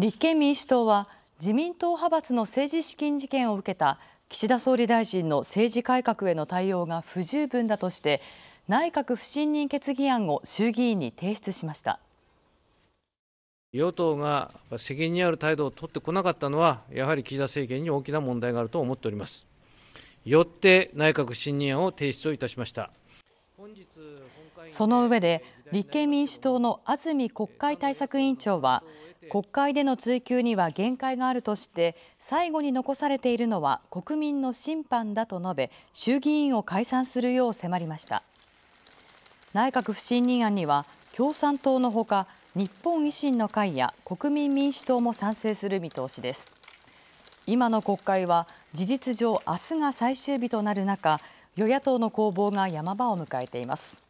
立憲民主党は自民党派閥の政治資金事件を受けた岸田総理大臣の政治改革への対応が不十分だとして内閣不信任決議案を衆議院に提出しました与党が責任ある態度を取ってこなかったのはやはり岸田政権に大きな問題があると思っておりますよって内閣不信任案を提出をいたしましたその上で、立憲民主党の安住国会対策委員長は、国会での追及には限界があるとして、最後に残されているのは国民の審判だと述べ、衆議院を解散するよう迫りました。内閣不信任案には、共産党のほか、日本維新の会や国民民主党も賛成する見通しです。今の国会は事実上、明日が最終日となる中、与野党の攻防が山場を迎えています。